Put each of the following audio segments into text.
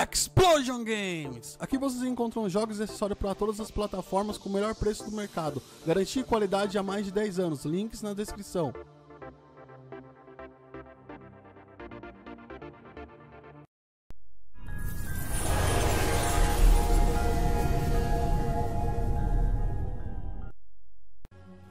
Explosion Games! Aqui vocês encontram jogos e acessórios para todas as plataformas com o melhor preço do mercado. Garantir qualidade há mais de 10 anos. Links na descrição.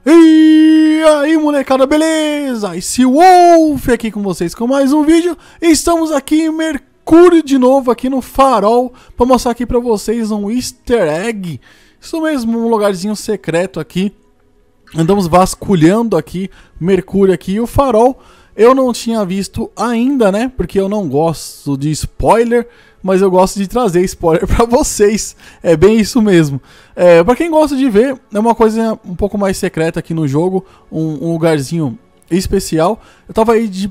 E aí molecada, beleza? Esse Wolf aqui com vocês com mais um vídeo. Estamos aqui em mercado Cure de novo aqui no Farol para mostrar aqui para vocês um easter egg. Isso mesmo, um lugarzinho secreto aqui. Andamos vasculhando aqui Mercúrio aqui e o Farol. Eu não tinha visto ainda, né? Porque eu não gosto de spoiler, mas eu gosto de trazer spoiler para vocês. É bem isso mesmo. É, para quem gosta de ver, é uma coisa um pouco mais secreta aqui no jogo, um, um lugarzinho especial. Eu tava aí de,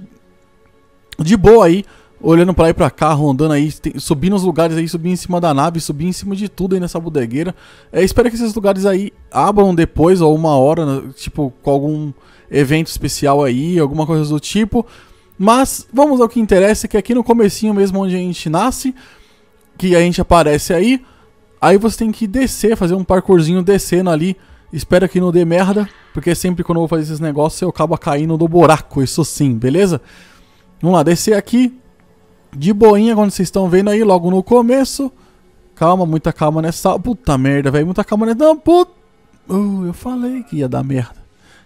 de boa aí olhando para aí para cá, rondando aí, subindo os lugares aí, subindo em cima da nave, subindo em cima de tudo aí nessa bodegueira. É, espero que esses lugares aí abram depois, ou uma hora, né, tipo, com algum evento especial aí, alguma coisa do tipo. Mas vamos ao que interessa, que é aqui no comecinho mesmo onde a gente nasce, que a gente aparece aí, aí você tem que descer, fazer um parkourzinho descendo ali. Espero que não dê merda, porque sempre quando eu vou fazer esses negócios eu acabo caindo do buraco, isso sim, beleza? Vamos lá, descer aqui, de boinha, quando vocês estão vendo aí, logo no começo. Calma, muita calma nessa... Puta merda, velho, muita calma nessa... Não, puta... Uh, eu falei que ia dar merda.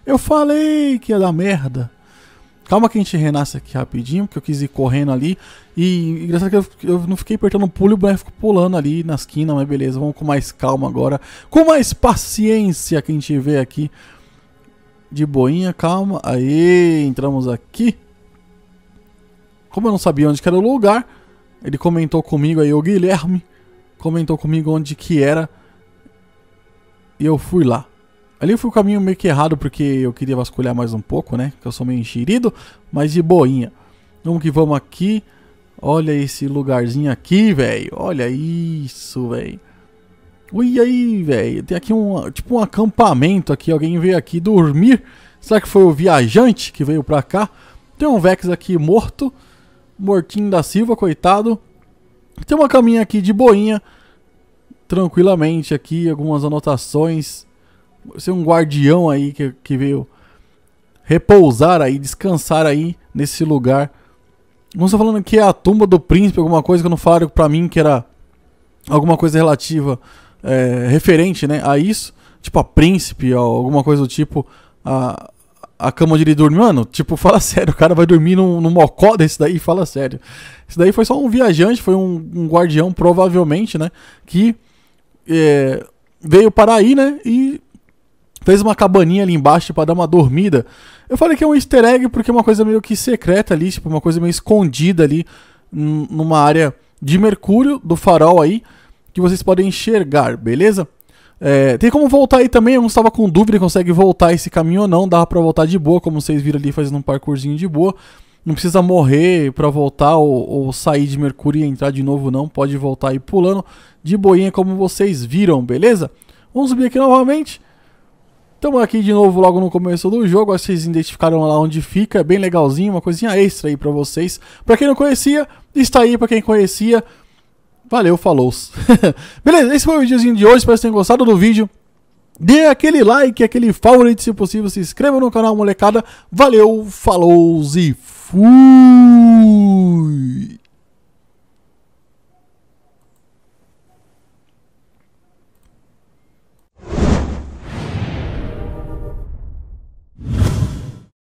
Eu falei que ia dar merda. Calma que a gente renasce aqui rapidinho, porque eu quis ir correndo ali. E engraçado que eu, eu não fiquei apertando o pulo e o boneco ficou pulando ali na esquina, mas beleza, vamos com mais calma agora. Com mais paciência que a gente vê aqui. De boinha, calma. Aí, entramos aqui. Como eu não sabia onde era o lugar, ele comentou comigo aí, o Guilherme comentou comigo onde que era. E eu fui lá. Ali foi o caminho meio que errado, porque eu queria vasculhar mais um pouco, né? Que eu sou meio enxerido, mas de boinha. Vamos que vamos aqui. Olha esse lugarzinho aqui, velho. Olha isso, velho. Ui, aí, velho. Tem aqui um, tipo um acampamento aqui. Alguém veio aqui dormir. Será que foi o viajante que veio pra cá? Tem um Vex aqui morto. Mortinho da Silva, coitado. Tem uma caminha aqui de boinha, tranquilamente aqui, algumas anotações. Ser é um guardião aí que, que veio repousar aí, descansar aí nesse lugar. Não estou falando que é a tumba do príncipe, alguma coisa que não falaram pra mim que era alguma coisa relativa, é, referente né, a isso. Tipo a príncipe, alguma coisa do tipo. A, a cama onde ele dorme. Mano, tipo, fala sério, o cara vai dormir num, num mocó desse daí, fala sério. Isso daí foi só um viajante, foi um, um guardião, provavelmente, né? Que é, veio para aí, né? E fez uma cabaninha ali embaixo para dar uma dormida. Eu falei que é um easter egg porque é uma coisa meio que secreta ali, tipo, uma coisa meio escondida ali numa área de Mercúrio do farol aí que vocês podem enxergar, beleza? É, tem como voltar aí também, eu não estava com dúvida, consegue voltar esse caminho ou não, dava para voltar de boa, como vocês viram ali fazendo um parkourzinho de boa. Não precisa morrer para voltar ou, ou, sair de Mercúrio e entrar de novo não, pode voltar aí pulando de boinha como vocês viram, beleza? Vamos subir aqui novamente. Estamos aqui de novo logo no começo do jogo, acho que vocês identificaram lá onde fica, é bem legalzinho, uma coisinha extra aí para vocês. Para quem não conhecia, está aí, para quem conhecia, Valeu, falou. Beleza, esse foi o videozinho de hoje. Espero que vocês tenham gostado do vídeo. Dê aquele like, aquele favorito se possível. Se inscreva no canal, molecada. Valeu, falou e fui!